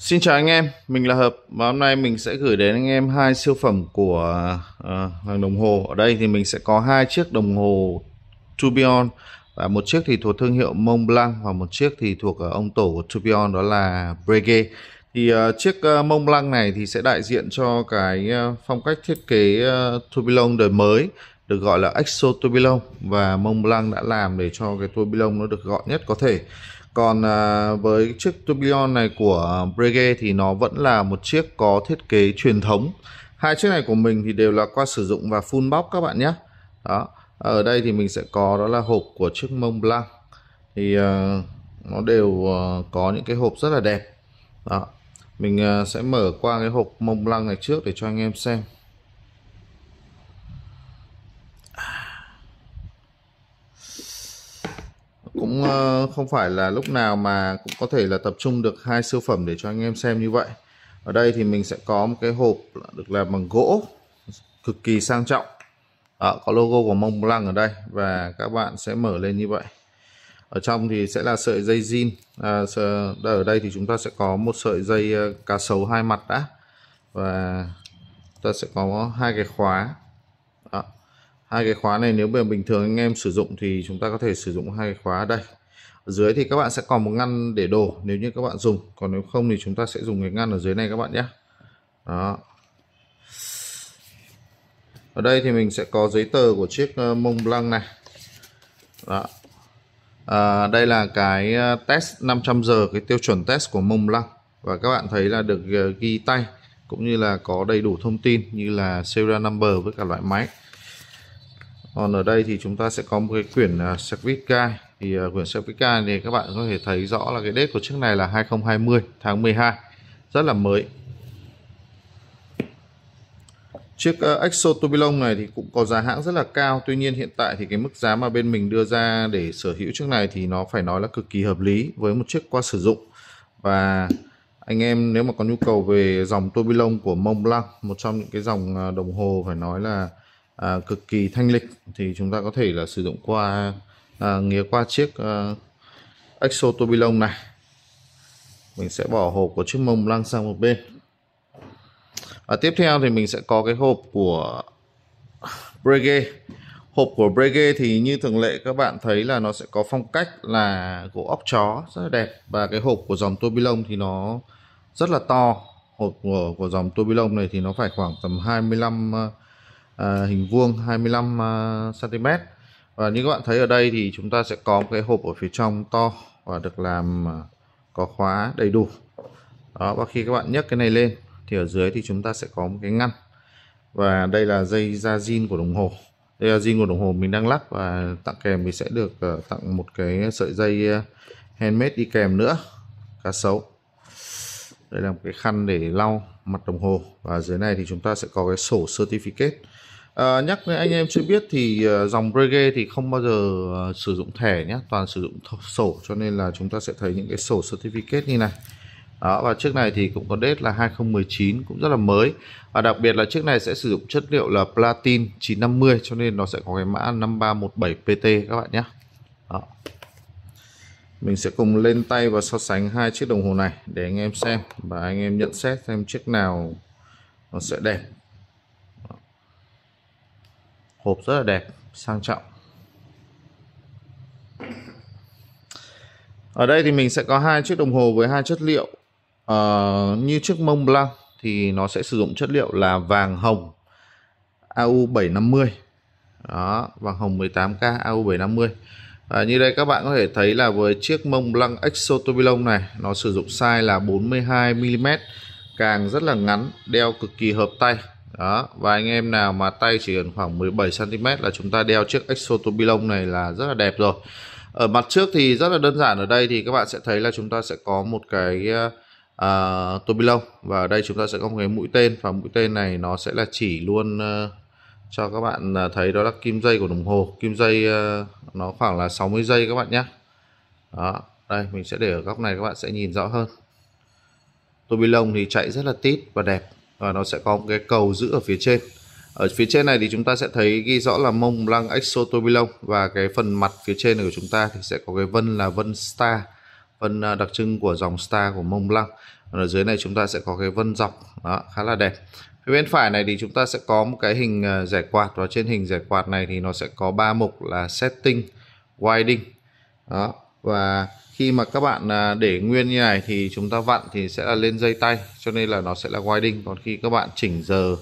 Xin chào anh em, mình là Hợp và hôm nay mình sẽ gửi đến anh em hai siêu phẩm của uh, hàng đồng hồ. Ở đây thì mình sẽ có hai chiếc đồng hồ Tubion và một chiếc thì thuộc thương hiệu Montblanc và một chiếc thì thuộc uh, ông tổ của Tubion đó là Breguet. Thì uh, chiếc uh, ờ, Montblanc này thì sẽ đại diện cho cái uh, phong cách thiết kế uh, Tourbillon đời mới được gọi là Exo Tourbillon và Montblanc đã làm để cho cái Tourbillon nó được gọn nhất có thể còn à, với chiếc tourbillon này của Breguet thì nó vẫn là một chiếc có thiết kế truyền thống hai chiếc này của mình thì đều là qua sử dụng và full box các bạn nhé đó ở đây thì mình sẽ có đó là hộp của chiếc mông blanc thì à, nó đều à, có những cái hộp rất là đẹp đó mình sẽ mở qua cái hộp mông blanc này trước để cho anh em xem cũng ờ, không phải là lúc nào mà cũng có thể là tập trung được hai siêu phẩm để cho anh em xem như vậy ở đây thì mình sẽ có một cái hộp được làm bằng gỗ cực kỳ sang trọng à, có logo của Mông Lăng ở đây và các bạn sẽ mở lên như vậy ở trong thì sẽ là sợi dây zin à, ở đây thì chúng ta sẽ có một sợi dây ờ, cá sấu hai mặt đã và ta sẽ có hai cái khóa hai cái khóa này nếu mà bình thường anh em sử dụng thì chúng ta có thể sử dụng hai cái khóa ở đây ở dưới thì các bạn sẽ còn một ngăn để đồ nếu như các bạn dùng còn nếu không thì chúng ta sẽ dùng cái ngăn ở dưới này các bạn nhé đó ở đây thì mình sẽ có giấy tờ của chiếc ờ, mông lăng này đó à, đây là cái ờ, test 500 giờ cái tiêu chuẩn test của mông lăng và các bạn thấy là được ờ, ghi tay cũng như là có đầy đủ thông tin như là serial number với cả loại máy còn ở đây thì chúng ta sẽ có một cái quyển à, uh, service guide thì uh, quyển service guide này các bạn có thể thấy rõ là cái date của chiếc này là 2020 tháng 12 rất là mới chiếc uh, à, Exo Tubilong này thì cũng có giá hãng rất là cao tuy nhiên hiện tại thì cái mức giá mà bên mình đưa ra để sở hữu chiếc này thì nó phải nói là cực kỳ hợp lý với một chiếc qua sử dụng và anh em nếu mà có nhu cầu về dòng Tobilong của Montblanc một trong những cái dòng đồng hồ phải nói là à, cực kỳ thanh lịch thì chúng ta có thể là sử dụng qua à, nghía qua chiếc à, exo tobillon này mình sẽ bỏ hộp của chiếc mông lăng sang một bên và tiếp theo thì mình sẽ có cái hộp của Brege hộp của Brege thì như thường lệ các bạn thấy là nó sẽ có phong cách là gỗ óc chó rất là đẹp và cái hộp của dòng tobillon thì nó rất là to hộp của, của dòng tobillon này thì nó phải khoảng tầm 25 uh, à, hình vuông 25 cm à, và như các bạn thấy ở đây thì chúng ta sẽ có cái hộp ở phía trong to và được làm à, có khóa đầy đủ đó và khi các bạn nhấc cái này lên thì ở dưới thì chúng ta sẽ có một cái ngăn và đây là dây da zin của đồng hồ đây là zin của đồng hồ mình đang lắp và tặng kèm mình sẽ được à, tặng một cái sợi dây handmade đi kèm nữa cá sấu đây là một cái khăn để lau mặt đồng hồ và dưới này thì chúng ta sẽ có cái sổ certificate À, nhắc với anh em chưa biết thì ờ, dòng reggae thì không bao giờ ờ, sử dụng thẻ nhé toàn sử dụng sổ cho nên là chúng ta sẽ thấy những cái sổ certificate như này đó và chiếc này thì cũng có date là 2019 cũng rất là mới và đặc biệt là chiếc này sẽ sử dụng chất liệu là platin 950 cho nên nó sẽ có cái mã 5317PT các bạn nhé đó. mình sẽ cùng lên tay và so sánh hai chiếc đồng hồ này để anh em xem và anh em nhận xét xem chiếc nào nó sẽ đẹp hộp rất là đẹp sang trọng ở đây thì mình sẽ có hai chiếc đồng hồ với hai chất liệu uh, như chiếc mông blanc thì nó sẽ sử dụng chất liệu là vàng hồng AU750 đó vàng hồng 18K AU750 à, như đây các bạn có thể thấy là với chiếc mông blanc exo này nó sử dụng size là 42mm càng rất là ngắn đeo cực kỳ hợp tay đó và anh em nào mà tay chỉ cần khoảng 17 cm là chúng ta đeo chiếc exotobilong này là rất là đẹp rồi ở mặt trước thì rất là đơn giản ở đây thì các bạn sẽ thấy là chúng ta sẽ có một cái uh, ờ, tô và ở đây chúng ta sẽ có một cái mũi tên và mũi tên này nó sẽ là chỉ luôn uh, cho các bạn ờ, thấy đó là kim dây của đồng hồ kim dây uh, nó khoảng là 60 giây các bạn nhé đó đây mình sẽ để ở góc này các bạn sẽ nhìn rõ hơn tobilong thì chạy rất là tít và đẹp và nó sẽ có một cái cầu giữ ở phía trên ở phía trên này thì chúng ta sẽ thấy ghi rõ là mông lăng exotobilong và cái phần mặt phía trên này của chúng ta thì sẽ có cái vân là vân star vân à, đặc trưng của dòng star của mông lăng ở dưới này chúng ta sẽ có cái vân dọc đó khá là đẹp phía bên phải này thì chúng ta sẽ có một cái hình giải à, quạt và trên hình giải quạt này thì nó sẽ có ba mục là setting winding đó và khi mà các bạn à, để nguyên như này thì chúng ta vặn thì sẽ là lên dây tay cho nên là nó sẽ là winding còn khi các bạn chỉnh giờ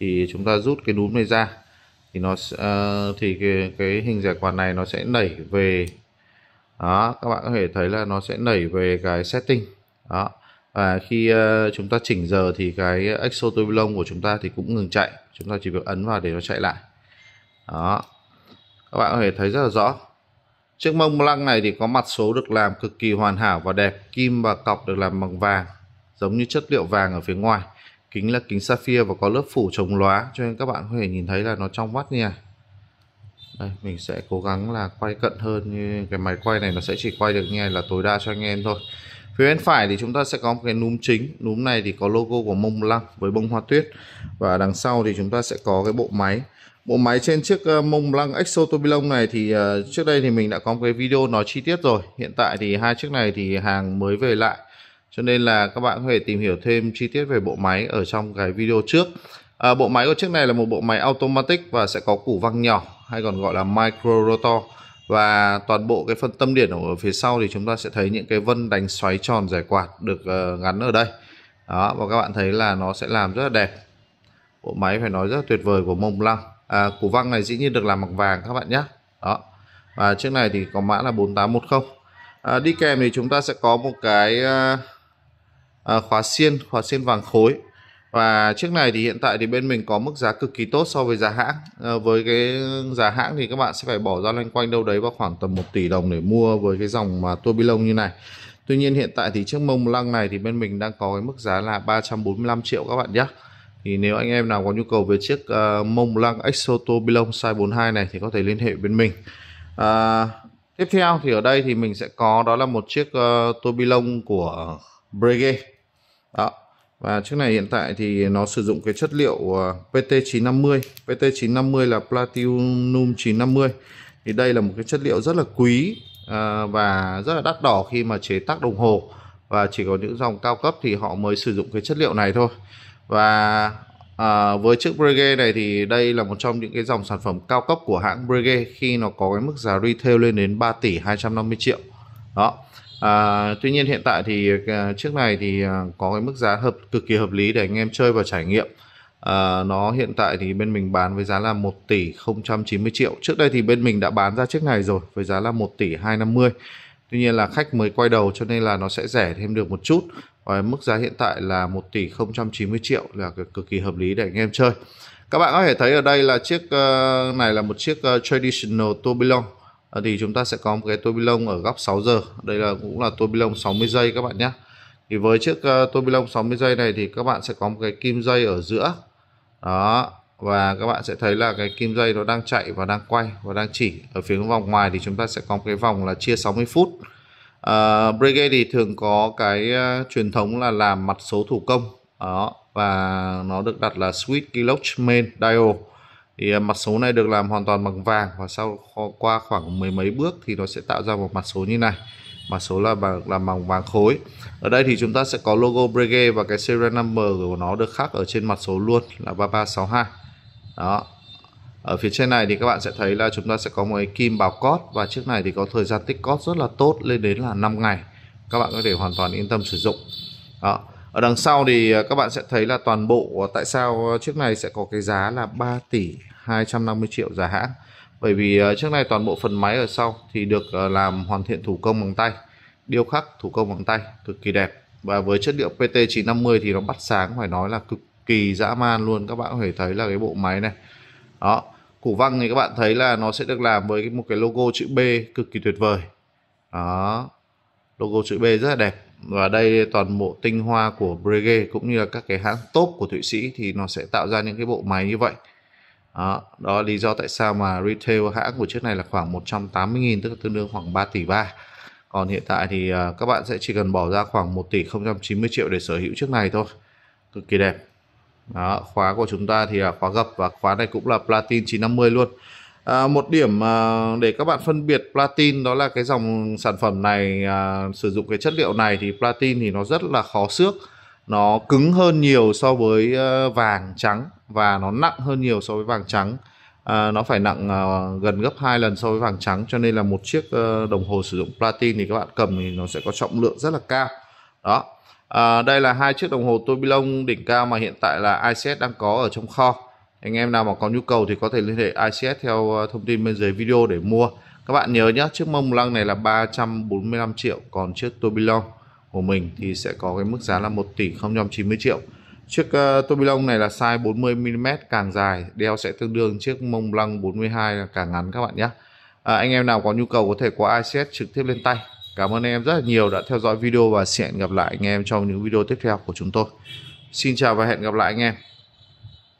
thì chúng ta rút cái núm này ra thì nó uh, thì cái, cái hình giải quạt này nó sẽ nảy về đó các bạn có thể thấy là nó sẽ nảy về cái setting đó và khi uh, chúng ta chỉnh giờ thì cái exo turbulon của chúng ta thì cũng ngừng chạy chúng ta chỉ việc ấn vào để nó chạy lại đó các bạn có thể thấy rất là rõ Chiếc mông lăng này thì có mặt số được làm cực kỳ hoàn hảo và đẹp, kim và cọc được làm bằng vàng, giống như chất liệu vàng ở phía ngoài. Kính là kính sapphire và có lớp phủ chống lóa cho nên các bạn có thể nhìn thấy là nó trong vắt nha. Đây, mình sẽ cố gắng là quay cận hơn như cái máy quay này nó sẽ chỉ quay được như là tối đa cho anh em thôi. Phía bên phải thì chúng ta sẽ có một cái núm chính Núm này thì có logo của mông lăng với bông hoa tuyết Và đằng sau thì chúng ta sẽ có cái bộ máy Bộ máy trên chiếc ờ, Mông Lăng Exo Tobilong này thì ờ, trước đây thì mình đã có một cái video nói chi tiết rồi. Hiện tại thì hai chiếc này thì hàng mới về lại. Cho nên là các bạn có thể tìm hiểu thêm chi tiết về bộ máy ở trong cái video trước. À, bộ máy của chiếc này là một bộ máy automatic và sẽ có củ văng nhỏ hay còn gọi là micro rotor. Và toàn bộ cái phần tâm điểm ở phía sau thì chúng ta sẽ thấy những cái vân đánh xoáy tròn giải quạt được gắn ở đây. Đó, và các bạn thấy là nó sẽ làm rất là đẹp. Bộ máy phải nói rất là tuyệt vời của Mông Lăng à, củ văng này dĩ nhiên được làm bằng vàng các bạn nhé đó và chiếc này thì có mã là 4810 à, đi kèm thì chúng ta sẽ có một cái à, à, khóa xiên khóa xiên vàng khối và chiếc này thì hiện tại thì bên mình có mức giá cực kỳ tốt so với giá hãng à, với cái giá hãng thì các bạn sẽ phải bỏ ra loanh quanh đâu đấy vào khoảng tầm 1 tỷ đồng để mua với cái dòng mà tua bi lông như này Tuy nhiên hiện tại thì chiếc mông lăng này thì bên mình đang có cái mức giá là 345 triệu các bạn nhé thì nếu anh em nào có nhu cầu về chiếc uh, mông lăng Exoto Bilong size 42 này thì có thể liên hệ bên mình à, tiếp theo thì ở đây thì mình sẽ có đó là một chiếc uh, ờ, tô bilong của Brege đó và chiếc này hiện tại thì nó sử dụng cái chất liệu uh, PT950 PT950 là Platinum 950 thì đây là một cái chất liệu rất là quý uh, và rất là đắt đỏ khi mà chế tác đồng hồ và chỉ có những dòng cao cấp thì họ mới sử dụng cái chất liệu này thôi và à, với chiếc Breguet này thì đây là một trong những cái dòng sản phẩm cao cấp của hãng Breguet khi nó có cái mức giá retail lên đến 3 tỷ 250 triệu đó à, tuy nhiên hiện tại thì ờ, chiếc này thì có cái mức giá hợp cực kỳ hợp lý để anh em chơi và trải nghiệm à, nó hiện tại thì bên mình bán với giá là 1 tỷ 090 triệu trước đây thì bên mình đã bán ra chiếc này rồi với giá là 1 tỷ 250 Tuy nhiên là khách mới quay đầu cho nên là nó sẽ rẻ thêm được một chút và ờ, mức giá hiện tại là 1 tỷ 090 triệu là cực kỳ hợp lý để anh em chơi các bạn có thể thấy ở đây là chiếc uh, này là một chiếc uh, traditional tourbillon à, thì chúng ta sẽ có một cái tourbillon ở góc 6 giờ đây là cũng là tourbillon 60 giây các bạn nhé thì với chiếc uh, tourbillon 60 giây này thì các bạn sẽ có một cái kim dây ở giữa đó và các bạn sẽ thấy là cái kim dây nó đang chạy và đang quay và đang chỉ ở phía vòng ngoài thì chúng ta sẽ có một cái vòng là chia 60 phút uh, Brigade thì thường có cái uh, truyền thống là làm mặt số thủ công đó và nó được đặt là Sweet Giloch Main Dial thì uh, mặt số này được làm hoàn toàn bằng vàng và sau qua khoảng mười mấy bước thì nó sẽ tạo ra một mặt số như này mặt số là bằng làm bằng vàng khối ở đây thì chúng ta sẽ có logo Brigade và cái serial number của nó được khắc ở trên mặt số luôn là 3362 đó ở phía trên này thì các bạn sẽ thấy là chúng ta sẽ có một cái kim bào cót và chiếc này thì có thời gian tích cót rất là tốt lên đến là 5 ngày các bạn có thể hoàn toàn yên tâm sử dụng đó. ở đằng sau thì à, các bạn sẽ thấy là toàn bộ à, tại sao chiếc này sẽ có cái giá là 3 tỷ 250 triệu giá hãng bởi vì chiếc à, này toàn bộ phần máy ở sau thì được làm hoàn thiện thủ công bằng tay điêu khắc thủ công bằng tay cực kỳ đẹp và với chất liệu PT950 thì nó bắt sáng phải nói là cực kỳ dã man luôn các bạn có thể thấy là cái bộ máy này đó củ văng thì các bạn thấy là nó sẽ được làm với một cái logo chữ B cực kỳ tuyệt vời đó logo chữ B rất là đẹp và đây toàn bộ tinh hoa của Brege cũng như là các cái hãng top của Thụy Sĩ thì nó sẽ tạo ra những cái bộ máy như vậy đó, đó là lý do tại sao mà retail hãng của chiếc này là khoảng 180.000 tức là tương đương khoảng 3 tỷ 3 còn hiện tại thì à, các bạn sẽ chỉ cần bỏ ra khoảng 1 tỷ 090 triệu để sở hữu chiếc này thôi cực kỳ đẹp đó, khóa của chúng ta thì là khóa gập và khóa này cũng là platin 950 luôn à, một điểm à, để các bạn phân biệt platin đó là cái dòng sản phẩm này à, sử dụng cái chất liệu này thì platin thì nó rất là khó xước nó cứng hơn nhiều so với à, vàng trắng và nó nặng hơn nhiều so với vàng trắng à, nó phải nặng à, gần gấp 2 lần so với vàng trắng cho nên là một chiếc à, đồng hồ sử dụng platin thì các bạn cầm thì nó sẽ có trọng lượng rất là cao đó À, đây là hai chiếc đồng hồ Tobillon đỉnh cao mà hiện tại là ICS đang có ở trong kho. Anh em nào mà có nhu cầu thì có thể liên hệ ICS theo ờ, thông tin bên dưới video để mua. Các bạn nhớ nhé, chiếc mông lăng này là 345 triệu, còn chiếc Tobillon của mình thì sẽ có cái mức giá là 1 tỷ 090 triệu. Chiếc uh, Tobillon này là size 40mm càng dài, đeo sẽ tương đương chiếc mông lăng 42 là càng ngắn các bạn nhé. À, anh em nào có nhu cầu có thể qua ICS trực tiếp lên tay Cảm ơn em rất là nhiều đã theo dõi video và sẽ hẹn gặp lại anh em trong những video tiếp theo của chúng tôi. Xin chào và hẹn gặp lại anh em.